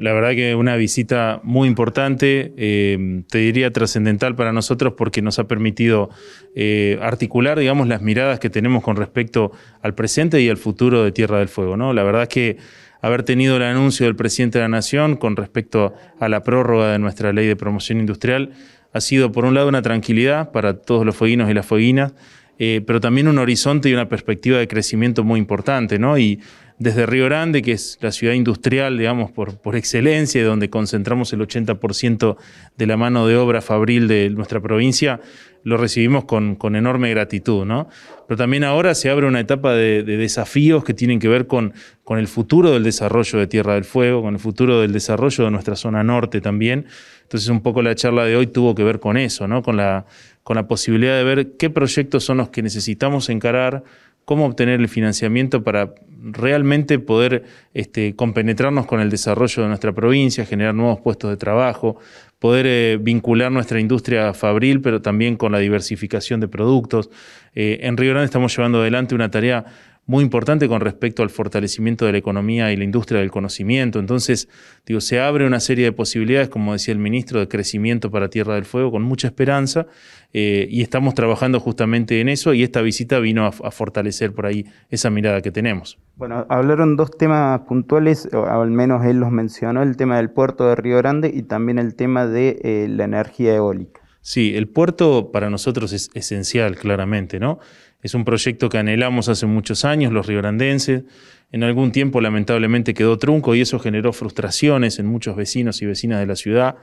la verdad que una visita muy importante, eh, te diría trascendental para nosotros porque nos ha permitido eh, articular, digamos, las miradas que tenemos con respecto al presente y al futuro de Tierra del Fuego. ¿no? La verdad es que haber tenido el anuncio del presidente de la Nación con respecto a la prórroga de nuestra ley de promoción industrial ha sido, por un lado, una tranquilidad para todos los fueguinos y las fueguinas, eh, pero también un horizonte y una perspectiva de crecimiento muy importante, ¿no? Y desde Río Grande, que es la ciudad industrial, digamos, por, por excelencia, donde concentramos el 80% de la mano de obra fabril de nuestra provincia, lo recibimos con, enorme gratitud, ¿no? Pero también ahora se abre una etapa de, desafíos que tienen que ver con, con el futuro del desarrollo de Tierra del Fuego, con el futuro del desarrollo de nuestra zona norte también. Entonces, un poco la charla de hoy tuvo que ver con eso, ¿no? Con la con la posibilidad de ver qué proyectos son los que necesitamos encarar, cómo obtener el financiamiento para realmente poder este, compenetrarnos con el desarrollo de nuestra provincia, generar nuevos puestos de trabajo, poder eh, vincular nuestra industria fabril, pero también con la diversificación de productos. Eh, en Río Grande estamos llevando adelante una tarea muy importante con respecto al fortalecimiento de la economía y la industria del conocimiento. Entonces, digo, se abre una serie de posibilidades, como decía el ministro, de crecimiento para Tierra del Fuego, con mucha esperanza, eh, y estamos trabajando justamente en eso, y esta visita vino a, fortalecer por ahí esa mirada que tenemos. Bueno, hablaron dos temas puntuales, al menos él los mencionó, el tema del puerto de Río Grande y también el tema de eh, la energía eólica. Sí, el puerto para nosotros es esencial, claramente, ¿no? Es un proyecto que anhelamos hace muchos años, los riograndenses. En algún tiempo, lamentablemente, quedó trunco y eso generó frustraciones en muchos vecinos y vecinas de la ciudad.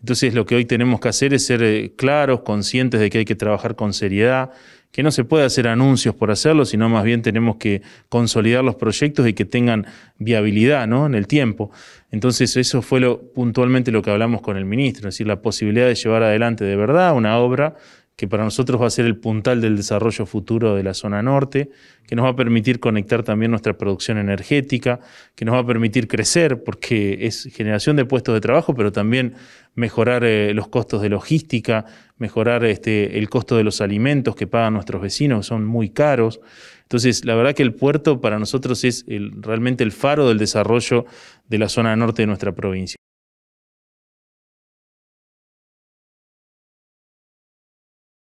Entonces, lo que hoy tenemos que hacer es ser eh, claros, conscientes de que hay que trabajar con seriedad que no se puede hacer anuncios por hacerlo, sino más bien tenemos que consolidar los proyectos y que tengan viabilidad ¿no? en el tiempo. Entonces eso fue lo, puntualmente lo que hablamos con el ministro, es decir, la posibilidad de llevar adelante de verdad una obra que para nosotros va a ser el puntal del desarrollo futuro de la zona norte, que nos va a permitir conectar también nuestra producción energética, que nos va a permitir crecer, porque es generación de puestos de trabajo, pero también mejorar eh, los costos de logística, mejorar este, el costo de los alimentos que pagan nuestros vecinos, que son muy caros. Entonces, la verdad que el puerto para nosotros es realmente el faro del desarrollo de la zona norte de nuestra provincia.